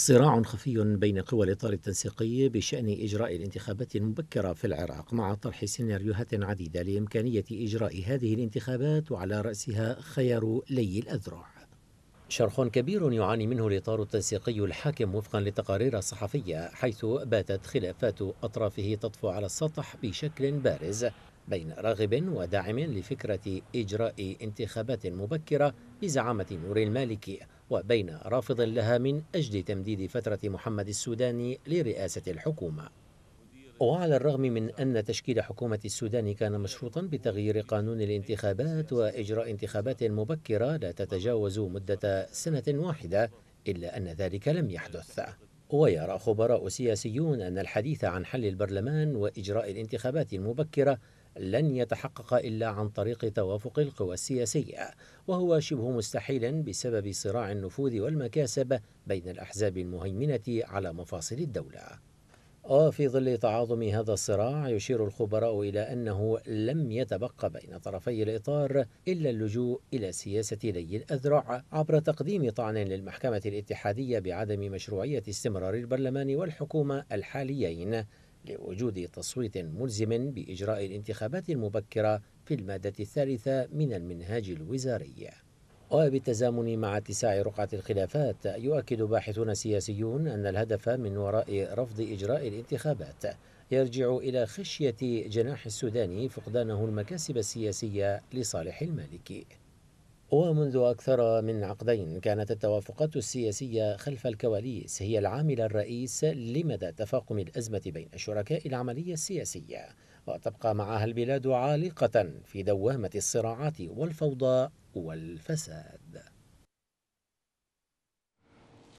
صراع خفي بين قوى الإطار التنسيقي بشأن إجراء الانتخابات المبكرة في العراق مع طرح سيناريوهات عديدة لإمكانية إجراء هذه الانتخابات وعلى رأسها خيار لي الأذرع شرخ كبير يعاني منه الإطار التنسيقي الحاكم وفقا لتقارير صحفية حيث باتت خلافات أطرافه تطفو على السطح بشكل بارز بين راغب وداعم لفكرة إجراء انتخابات مبكرة بزعامة نور المالكي وبين رافض لها من أجل تمديد فترة محمد السوداني لرئاسة الحكومة وعلى الرغم من أن تشكيل حكومة السودان كان مشروطا بتغيير قانون الانتخابات وإجراء انتخابات مبكرة لا تتجاوز مدة سنة واحدة إلا أن ذلك لم يحدث ويرى خبراء سياسيون أن الحديث عن حل البرلمان وإجراء الانتخابات المبكرة لن يتحقق إلا عن طريق توافق القوى السياسية وهو شبه مستحيل بسبب صراع النفوذ والمكاسب بين الأحزاب المهيمنة على مفاصل الدولة وفي ظل تعاظم هذا الصراع يشير الخبراء إلى أنه لم يتبقى بين طرفي الإطار إلا اللجوء إلى سياسة لي الأذرع عبر تقديم طعن للمحكمة الاتحادية بعدم مشروعية استمرار البرلمان والحكومة الحاليين لوجود تصويت ملزم بإجراء الانتخابات المبكرة في المادة الثالثة من المنهاج الوزاري وبالتزامن مع اتساع رقعة الخلافات يؤكد باحثون سياسيون أن الهدف من وراء رفض إجراء الانتخابات يرجع إلى خشية جناح السوداني فقدانه المكاسب السياسية لصالح المالكي ومنذ أكثر من عقدين كانت التوافقات السياسية خلف الكواليس هي العامل الرئيس لمدى تفاقم الأزمة بين شركاء العملية السياسية وتبقى معها البلاد عالقة في دوامة الصراعات والفوضى والفساد